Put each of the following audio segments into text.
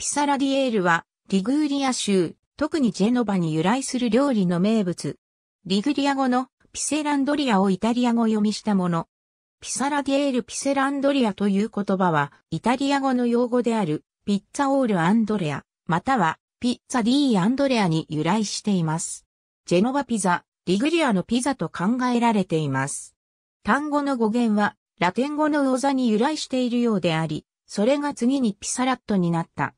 ピサラディエールは、リグーリア州、特にジェノバに由来する料理の名物。リグリア語のピセランドリアをイタリア語読みしたもの。ピサラディエール・ピセランドリアという言葉は、イタリア語の用語である、ピッツァオール・アンドレア、または、ピッツァ・ディー・アンドレアに由来しています。ジェノバピザ、リグリアのピザと考えられています。単語の語源は、ラテン語の魚座に由来しているようであり、それが次にピサラットになった。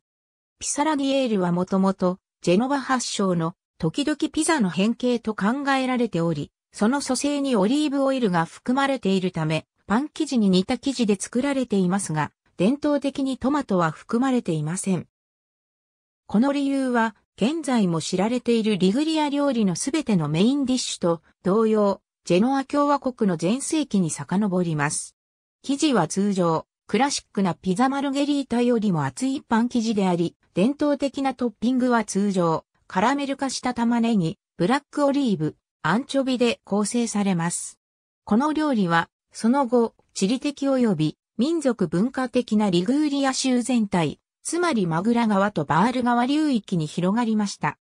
ピサラディエールはもともと、ジェノバ発祥の、時々ピザの変形と考えられており、その蘇生にオリーブオイルが含まれているため、パン生地に似た生地で作られていますが、伝統的にトマトは含まれていません。この理由は、現在も知られているリグリア料理のすべてのメインディッシュと同様、ジェノア共和国の前世紀に遡ります。生地は通常、クラシックなピザマルゲリータよりも厚いパン生地であり、伝統的なトッピングは通常、カラメル化した玉ねぎ、ブラックオリーブ、アンチョビで構成されます。この料理は、その後、地理的及び民族文化的なリグーリア州全体、つまりマグラ川とバール川流域に広がりました。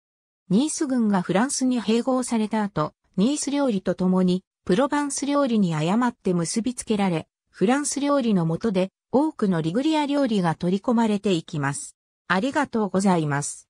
ニース軍がフランスに併合された後、ニース料理とともに、プロバンス料理に誤って結びつけられ、フランス料理のもとで多くのリグリア料理が取り込まれていきます。ありがとうございます。